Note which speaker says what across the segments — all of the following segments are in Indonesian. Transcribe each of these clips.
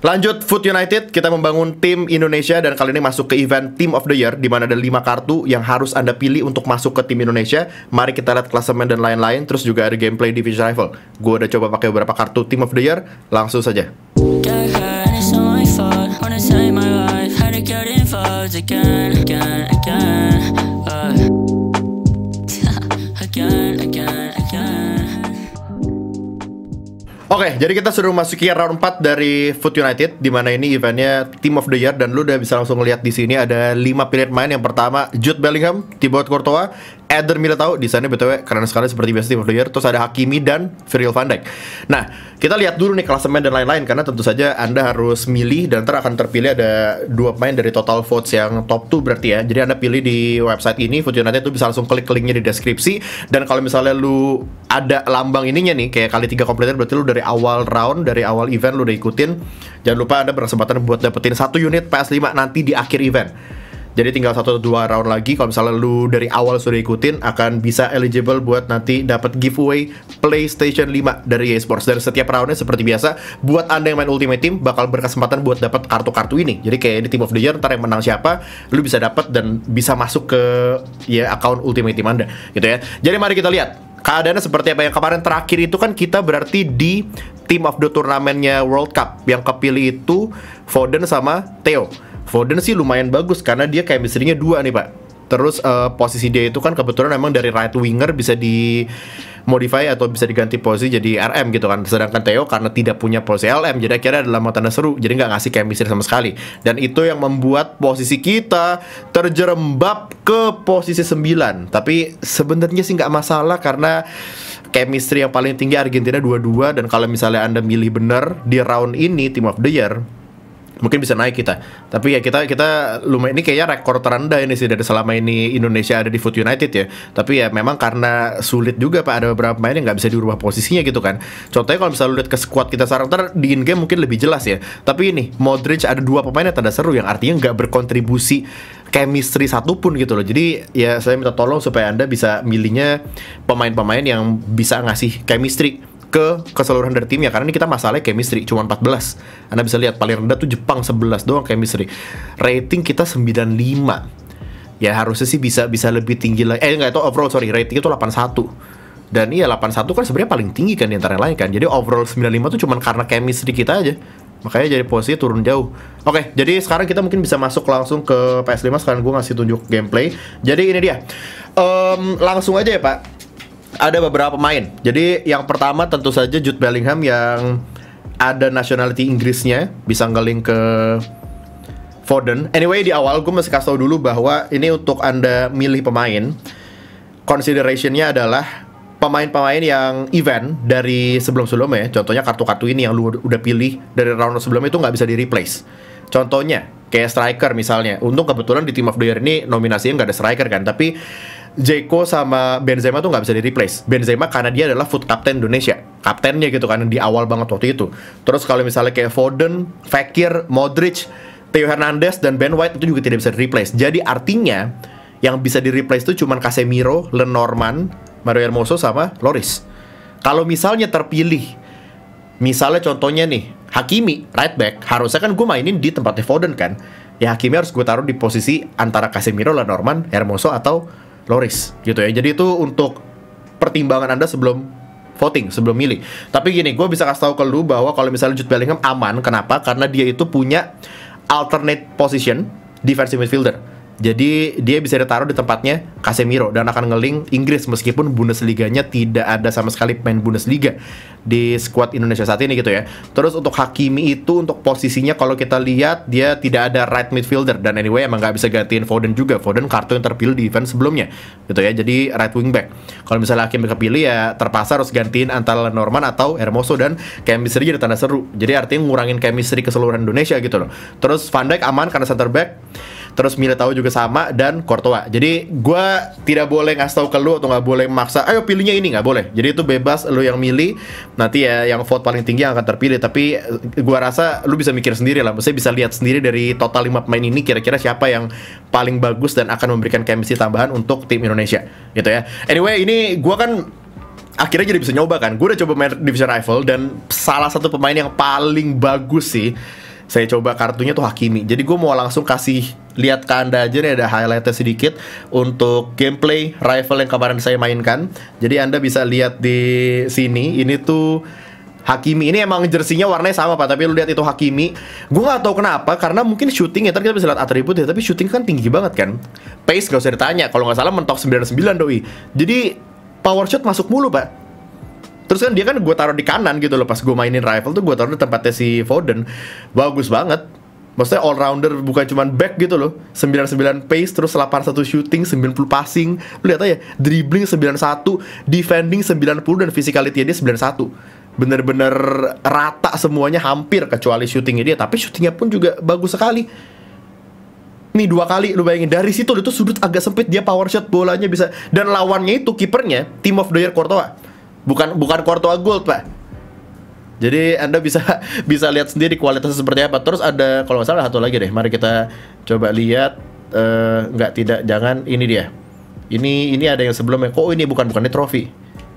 Speaker 1: Lanjut Food United, kita membangun tim Indonesia dan kali ini masuk ke event Team of the Year di mana ada 5 kartu yang harus Anda pilih untuk masuk ke tim Indonesia. Mari kita lihat klasemen dan lain-lain, terus juga ada gameplay Division Rival. Gue udah coba pakai beberapa kartu Team of the Year, langsung saja. Oke, okay, jadi kita sudah memasuki round 4 dari Foot United di mana ini eventnya Team of the Year dan lu udah bisa langsung lihat di sini ada 5 pilihan main. Yang pertama Jude Bellingham, Thibaut Courtois, Eder tahu di sana btw karena sekali seperti biasa tim Player terus ada Hakimi dan Virgil van Dijk nah kita lihat dulu nih klasemen dan lain-lain karena tentu saja anda harus milih dan ter akan terpilih ada dua pemain dari total votes yang top 2 berarti ya jadi anda pilih di website ini Food United itu bisa langsung klik linknya di deskripsi dan kalau misalnya lu ada lambang ininya nih kayak kali tiga kompleter berarti lu dari awal round dari awal event lu udah ikutin jangan lupa anda berkesempatan buat dapetin satu unit PS5 nanti di akhir event jadi tinggal satu atau dua round lagi kalau misalnya lu dari awal sudah ikutin akan bisa eligible buat nanti dapat giveaway PlayStation 5 dari EA Sports. Dan setiap roundnya seperti biasa buat Anda yang main Ultimate Team bakal berkesempatan buat dapat kartu-kartu ini. Jadi kayak di Team of the Year ntar yang menang siapa lu bisa dapat dan bisa masuk ke ya account Ultimate Team Anda gitu ya. Jadi mari kita lihat keadaannya seperti apa yang kemarin terakhir itu kan kita berarti di team of the turnamennya World Cup yang kepilih itu Foden sama Theo Foden sih lumayan bagus karena dia chemistry-nya dua nih, Pak. Terus uh, posisi dia itu kan kebetulan emang dari right winger bisa di modify atau bisa diganti posisi jadi RM gitu kan. Sedangkan Theo karena tidak punya posisi LM jadi akhirnya adalah mata tanda seru. Jadi nggak ngasih chemistry sama sekali. Dan itu yang membuat posisi kita terjerembab ke posisi 9. Tapi sebenarnya sih nggak masalah karena chemistry yang paling tinggi Argentina dua-dua dan kalau misalnya Anda milih benar di round ini team of the year mungkin bisa naik kita. Tapi ya kita kita lumayan ini kayaknya rekor terendah ini sih dari selama ini Indonesia ada di Foot United ya. Tapi ya memang karena sulit juga Pak ada beberapa pemain yang nggak bisa diubah posisinya gitu kan. Contohnya kalau misalnya lihat ke squad kita sekarang ter di in game mungkin lebih jelas ya. Tapi ini Modric ada dua pemain yang tanda seru yang artinya nggak berkontribusi chemistry satupun gitu loh. Jadi ya saya minta tolong supaya Anda bisa milihnya pemain-pemain yang bisa ngasih chemistry ke keseluruhan dari timnya karena ini kita masalahnya chemistry cuma 14. Anda bisa lihat paling rendah tuh Jepang 11 doang chemistry. Rating kita 95. Ya harusnya sih bisa bisa lebih tinggi lagi. Eh enggak itu overall sorry, rating itu 81 dan iya 81 kan sebenarnya paling tinggi kan di antara yang lain kan jadi overall 95 tuh cuma karena chemistry kita aja makanya jadi posisi turun jauh oke okay, jadi sekarang kita mungkin bisa masuk langsung ke PS5 sekarang gue ngasih tunjuk gameplay jadi ini dia um, langsung aja ya pak ada beberapa pemain. Jadi yang pertama tentu saja Jude Bellingham yang ada nationality Inggrisnya, bisa ngeling ke Foden. Anyway di awal gue masih kasih tau dulu bahwa ini untuk anda milih pemain, considerationnya adalah pemain-pemain yang event dari sebelum-sebelumnya. Contohnya kartu-kartu ini yang lu udah pilih dari round sebelumnya itu nggak bisa di replace. Contohnya kayak striker misalnya. Untung kebetulan di Team of the Year ini nominasinya nggak ada striker kan, tapi Jeko sama Benzema tuh nggak bisa di replace. Benzema karena dia adalah food captain Indonesia, kaptennya gitu kan di awal banget waktu itu. Terus kalau misalnya kayak Foden, Fekir, Modric, Theo Hernandez dan Ben White itu juga tidak bisa di replace. Jadi artinya yang bisa di replace itu cuman Casemiro, Lenormand, Mario Hermoso sama Loris. Kalau misalnya terpilih Misalnya contohnya nih, Hakimi, right back, harusnya kan gue mainin di tempatnya Foden kan. Ya Hakimi harus gue taruh di posisi antara Casemiro, Lenormand, Hermoso, atau Loris gitu ya. Jadi itu untuk pertimbangan Anda sebelum voting sebelum milih. Tapi gini, gue bisa kasih tahu ke lu bahwa kalau misalnya Jude Bellingham aman, kenapa? Karena dia itu punya alternate position defensive midfielder. Jadi dia bisa ditaruh di tempatnya Casemiro dan akan ngeling Inggris meskipun Bundesliga-nya tidak ada sama sekali pemain Bundesliga di skuad Indonesia saat ini gitu ya. Terus untuk Hakimi itu untuk posisinya kalau kita lihat dia tidak ada right midfielder dan anyway emang nggak bisa gantiin Foden juga. Foden kartu yang terpilih di event sebelumnya gitu ya. Jadi right wing back. Kalau misalnya Hakimi kepilih ya terpaksa harus gantiin antara Norman atau Hermoso dan chemistry jadi tanda seru. Jadi artinya ngurangin chemistry keseluruhan Indonesia gitu loh. Terus Van Dijk aman karena center back terus Militao juga sama dan Courtois. Jadi gue tidak boleh ngasih tahu ke lu atau nggak boleh maksa. Ayo pilihnya ini nggak boleh. Jadi itu bebas lu yang milih. Nanti ya yang vote paling tinggi yang akan terpilih. Tapi gue rasa lu bisa mikir sendiri lah. Maksudnya bisa lihat sendiri dari total lima pemain ini kira-kira siapa yang paling bagus dan akan memberikan chemistry tambahan untuk tim Indonesia gitu ya. Anyway ini gue kan akhirnya jadi bisa nyoba kan. Gue udah coba main Division Rival dan salah satu pemain yang paling bagus sih saya coba kartunya tuh Hakimi. Jadi gue mau langsung kasih lihat ke anda aja nih ada highlightnya sedikit untuk gameplay rival yang kemarin saya mainkan. Jadi anda bisa lihat di sini. Ini tuh Hakimi ini emang jersinya warnanya sama pak tapi lu lihat itu Hakimi gue nggak tahu kenapa karena mungkin shooting ya kita bisa lihat atribut ya tapi shooting kan tinggi banget kan pace gak usah ditanya kalau nggak salah mentok 99 doi jadi power shot masuk mulu pak Terus kan dia kan gue taruh di kanan gitu loh pas gue mainin rival tuh gue taruh di tempatnya si Foden. Bagus banget. Maksudnya all rounder bukan cuman back gitu loh. 99 pace terus 81 shooting, 90 passing. Lu lihat aja dribbling 91, defending 90 dan physicality dia 91 bener-bener rata semuanya hampir kecuali syutingnya dia tapi shootingnya pun juga bagus sekali nih dua kali lu bayangin dari situ itu sudut agak sempit dia power shot bolanya bisa dan lawannya itu kipernya Team of the Year Courtois bukan bukan Courtois Gold pak jadi anda bisa bisa lihat sendiri kualitasnya seperti apa terus ada kalau nggak salah satu lagi deh mari kita coba lihat uh, nggak tidak jangan ini dia ini ini ada yang sebelumnya kok ini bukan bukan ini trofi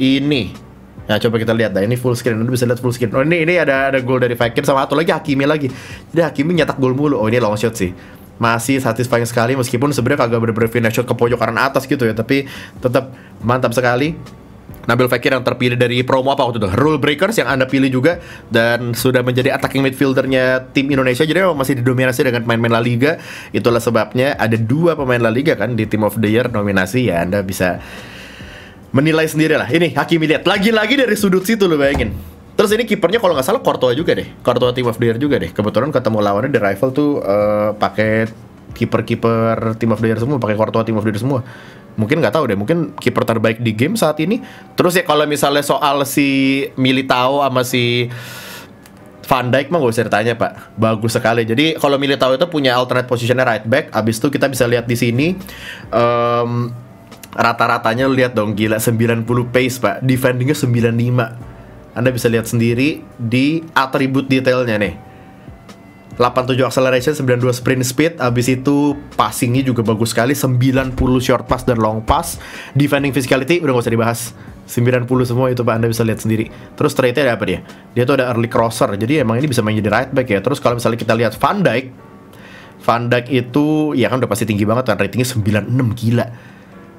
Speaker 1: ini Nah coba kita lihat, nah ini full screen, anda bisa lihat full screen. Oh ini ini ada ada gol dari Fakir sama satu lagi Hakimi lagi. Jadi Hakimi nyetak gol mulu. Oh ini long shot sih. Masih satisfying sekali meskipun sebenarnya kagak bener-bener finish shot ke pojok kanan atas gitu ya, tapi tetap mantap sekali. Nabil Fekir yang terpilih dari promo apa waktu itu Rule Breakers yang Anda pilih juga dan sudah menjadi attacking midfieldernya tim Indonesia jadi memang masih didominasi dengan pemain-pemain La Liga itulah sebabnya ada dua pemain La Liga kan di Team of the Year nominasi ya Anda bisa menilai sendiri lah ini Hakim lihat lagi-lagi dari sudut situ lo bayangin Terus ini kipernya kalau nggak salah Kortoa juga deh, Kortoa Team of the Year juga deh. Kebetulan ketemu lawannya di rival tuh uh, pakai kiper-kiper Team of the Year semua, pakai Kortoa Team of the Year semua mungkin nggak tahu deh mungkin kiper terbaik di game saat ini terus ya kalau misalnya soal si Militao sama si Van Dijk mah gak usah ditanya pak bagus sekali jadi kalau Militao itu punya alternate positionnya right back abis itu kita bisa lihat di sini um, rata-ratanya lihat dong gila 90 pace pak defendingnya 95 anda bisa lihat sendiri di atribut detailnya nih 87 acceleration, 92 sprint speed, abis itu passingnya juga bagus sekali, 90 short pass dan long pass, defending physicality udah gak usah dibahas, 90 semua itu Pak Anda bisa lihat sendiri. Terus trade ada apa dia? Dia tuh ada early crosser. Jadi emang ini bisa main jadi right back ya. Terus kalau misalnya kita lihat Van Dijk Van Dijk itu ya kan udah pasti tinggi banget kan ratingnya 96 gila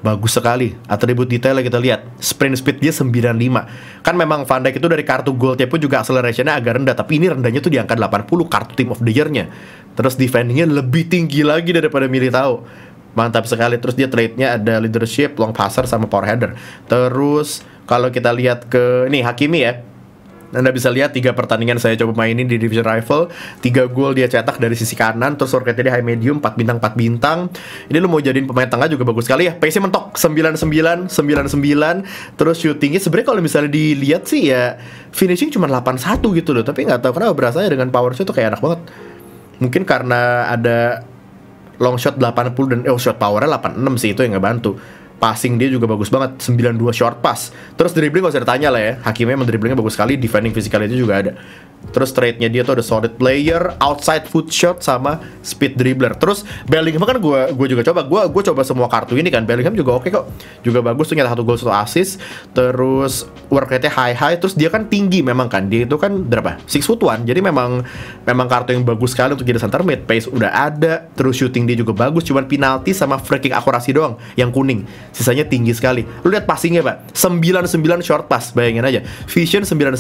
Speaker 1: bagus sekali. Atribut detailnya kita lihat. Sprint speed dia 95. Kan memang Van Dijk itu dari kartu goldnya pun juga accelerationnya agak rendah. Tapi ini rendahnya tuh di angka 80 kartu team of the year-nya. Terus defendingnya lebih tinggi lagi daripada Militao. Mantap sekali. Terus dia trade-nya ada leadership, long passer, sama power header. Terus kalau kita lihat ke... ini Hakimi ya anda bisa lihat tiga pertandingan saya coba mainin di Division Rival, tiga gol dia cetak dari sisi kanan, terus worknya dia high medium 4 bintang 4 bintang. Ini lu mau jadiin pemain tengah juga bagus sekali ya. Pace-nya mentok 99 99 terus shootingnya sebenarnya kalau misalnya dilihat sih ya finishing cuma 81 gitu loh, tapi nggak tahu kenapa berasanya dengan power shot tuh kayak enak banget. Mungkin karena ada long shot 80 dan eh oh, shot powernya 86 sih itu yang nggak bantu passing dia juga bagus banget 92 short pass terus dribbling gak usah ditanya lah ya hakimnya emang dribblingnya bagus sekali defending physical itu juga ada terus trade-nya dia tuh ada solid player outside foot shot sama speed dribbler terus Bellingham kan gue gue juga coba gue gue coba semua kartu ini kan Bellingham juga oke okay kok juga bagus tuh nyata satu gol satu assist terus work rate-nya high high terus dia kan tinggi memang kan dia itu kan berapa six foot one jadi memang memang kartu yang bagus sekali untuk jadi center mid pace udah ada terus shooting dia juga bagus cuman penalti sama free akurasi doang yang kuning Sisanya tinggi sekali. Lu lihat passingnya, Pak. 99 short pass, bayangin aja. Vision 99.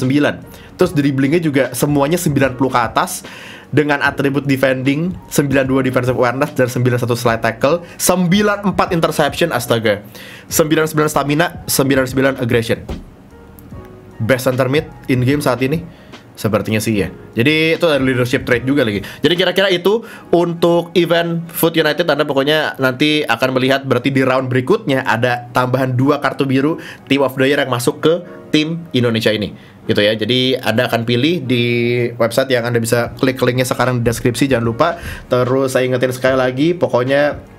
Speaker 1: Terus dribblingnya juga semuanya 90 ke atas dengan atribut defending 92 defensive awareness dan 91 slide tackle 94 interception astaga 99 stamina 99 aggression best center mid in game saat ini Sepertinya sih ya. Jadi itu ada leadership trait juga lagi. Jadi kira-kira itu untuk event Food United Anda pokoknya nanti akan melihat berarti di round berikutnya ada tambahan dua kartu biru Team of the Year yang masuk ke tim Indonesia ini. Gitu ya. Jadi Anda akan pilih di website yang Anda bisa klik linknya sekarang di deskripsi jangan lupa. Terus saya ingetin sekali lagi pokoknya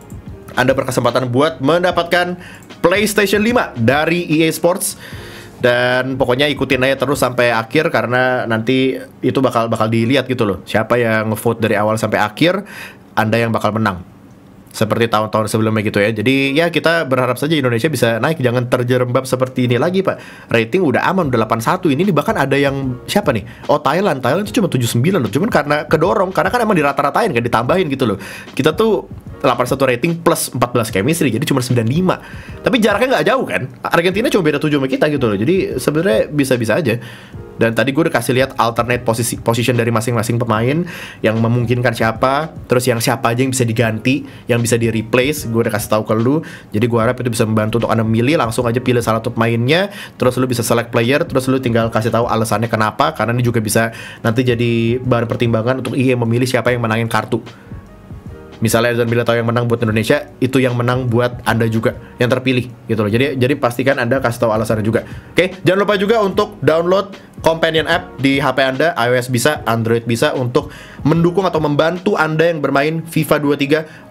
Speaker 1: anda berkesempatan buat mendapatkan PlayStation 5 dari EA Sports dan pokoknya ikutin aja terus sampai akhir karena nanti itu bakal bakal dilihat gitu loh siapa yang vote dari awal sampai akhir anda yang bakal menang seperti tahun-tahun sebelumnya gitu ya jadi ya kita berharap saja Indonesia bisa naik jangan terjerembab seperti ini lagi pak rating udah aman udah 81 ini nih bahkan ada yang siapa nih oh Thailand Thailand itu cuma 79 loh cuman karena kedorong karena kan emang dirata-ratain kan ditambahin gitu loh kita tuh 81 rating plus 14 chemistry jadi cuma 95 tapi jaraknya nggak jauh kan Argentina cuma beda 7 sama kita gitu loh jadi sebenarnya bisa-bisa aja dan tadi gue udah kasih lihat alternate posisi position dari masing-masing pemain yang memungkinkan siapa terus yang siapa aja yang bisa diganti yang bisa di replace gue udah kasih tahu ke lu jadi gue harap itu bisa membantu untuk anda milih langsung aja pilih salah satu pemainnya terus lu bisa select player terus lu tinggal kasih tahu alasannya kenapa karena ini juga bisa nanti jadi bahan pertimbangan untuk IE iya memilih siapa yang menangin kartu misalnya Bila tahu yang menang buat Indonesia itu yang menang buat anda juga yang terpilih gitu loh jadi jadi pastikan anda kasih tahu alasannya juga oke jangan lupa juga untuk download companion app di HP Anda, iOS bisa, Android bisa untuk mendukung atau membantu Anda yang bermain FIFA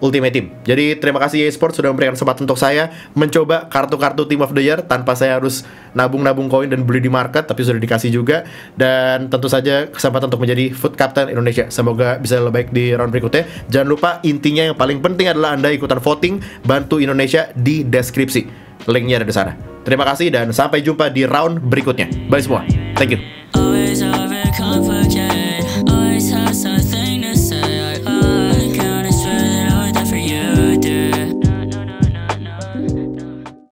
Speaker 1: 23 Ultimate Team. Jadi terima kasih EA Sports sudah memberikan kesempatan untuk saya mencoba kartu-kartu Team of the Year tanpa saya harus nabung-nabung koin dan beli di market, tapi sudah dikasih juga. Dan tentu saja kesempatan untuk menjadi Food Captain Indonesia. Semoga bisa lebih baik di round berikutnya. Jangan lupa intinya yang paling penting adalah Anda ikutan voting, bantu Indonesia di deskripsi. Linknya ada di sana. Terima kasih dan sampai jumpa di round berikutnya. Bye semua. Thank you.